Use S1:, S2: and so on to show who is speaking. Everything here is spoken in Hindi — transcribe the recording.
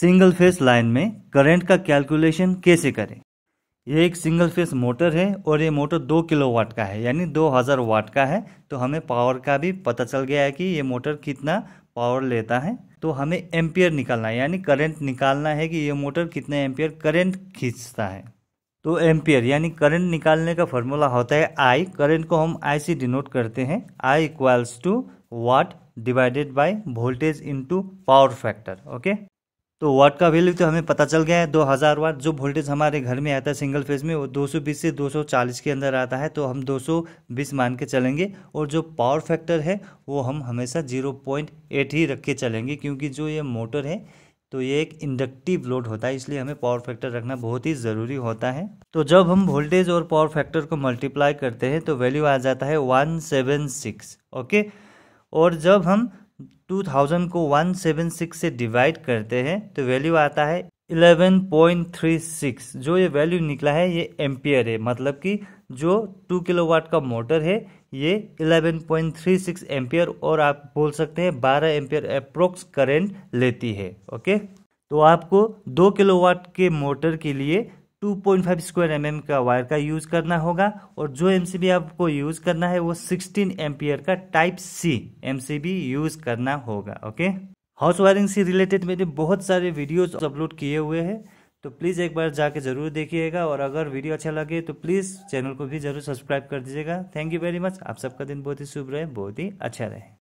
S1: सिंगल फेस लाइन में करंट का कैलकुलेशन कैसे करें ये एक सिंगल फेस मोटर है और ये मोटर दो किलो वाट का है यानी दो हज़ार वाट का है तो हमें पावर का भी पता चल गया है कि ये मोटर कितना पावर लेता है तो हमें एम्पियर निकालना है यानी करंट निकालना है कि ये मोटर कितने एम्पियर करंट खींचता है तो एम्पियर यानी करंट निकालने का फॉर्मूला होता है आई करंट को हम आई से डिनोट करते हैं I equals to watt divided by voltage into power factor okay तो वाट का वैल्यू तो हमें पता चल गया है 2000 वाट जो वोल्टेज हमारे घर में आता है सिंगल फेज में वो 220 से 240 के अंदर आता है तो हम 220 मान के चलेंगे और जो पावर फैक्टर है वो हम हमेशा 0.8 ही रख के चलेंगे क्योंकि जो ये मोटर है तो ये एक इंडक्टिव लोड होता है इसलिए हमें पावर फैक्टर रखना बहुत ही ज़रूरी होता है तो जब हम वोल्टेज और पावर फैक्टर को मल्टीप्लाई करते हैं तो वैल्यू आ जाता है वन सेवन सिक्स ओके और जब हम टू थाउजेंड को वन सेवन सिक्स से डिवाइड करते हैं तो वैल्यू आता है इलेवन पॉइंट थ्री सिक्स जो ये वैल्यू निकला है ये एम्पियर है मतलब कि जो टू किलोवाट का मोटर है ये eleven point three six ampere और आप बोल सकते हैं बारह एम्पियर अप्रोक्स करेंट लेती है ओके तो आपको दो किलोवाट के मोटर के लिए 2.5 स्क्वायर एम का वायर का यूज़ करना होगा और जो एम आपको यूज़ करना है वो 16 एम्पियर का टाइप सी एम यूज़ करना होगा ओके हाउस वायरिंग से रिलेटेड मैंने बहुत सारे वीडियोस अपलोड किए हुए हैं तो प्लीज़ एक बार जाके ज़रूर देखिएगा और अगर वीडियो अच्छा लगे तो प्लीज़ चैनल को भी ज़रूर सब्सक्राइब कर दीजिएगा थैंक यू वेरी मच आप सबका दिन बहुत ही शुभ रहे बहुत ही अच्छा रहे